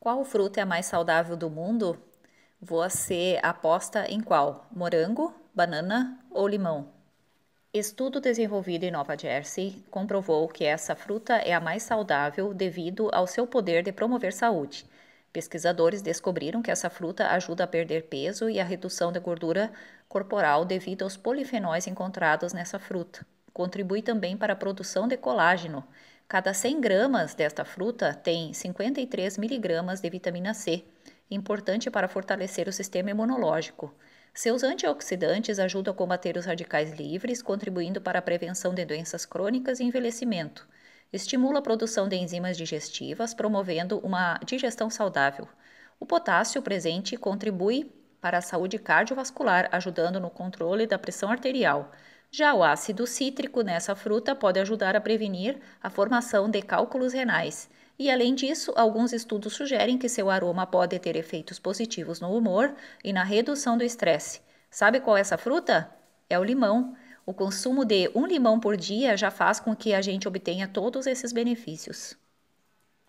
Qual fruta é a mais saudável do mundo? Você aposta em qual? Morango, banana ou limão? Estudo desenvolvido em Nova Jersey comprovou que essa fruta é a mais saudável devido ao seu poder de promover saúde. Pesquisadores descobriram que essa fruta ajuda a perder peso e a redução da gordura corporal devido aos polifenóis encontrados nessa fruta. Contribui também para a produção de colágeno, Cada 100 gramas desta fruta tem 53 miligramas de vitamina C, importante para fortalecer o sistema imunológico. Seus antioxidantes ajudam a combater os radicais livres, contribuindo para a prevenção de doenças crônicas e envelhecimento. Estimula a produção de enzimas digestivas, promovendo uma digestão saudável. O potássio presente contribui para a saúde cardiovascular, ajudando no controle da pressão arterial. Já o ácido cítrico nessa fruta pode ajudar a prevenir a formação de cálculos renais. E além disso, alguns estudos sugerem que seu aroma pode ter efeitos positivos no humor e na redução do estresse. Sabe qual é essa fruta? É o limão. O consumo de um limão por dia já faz com que a gente obtenha todos esses benefícios.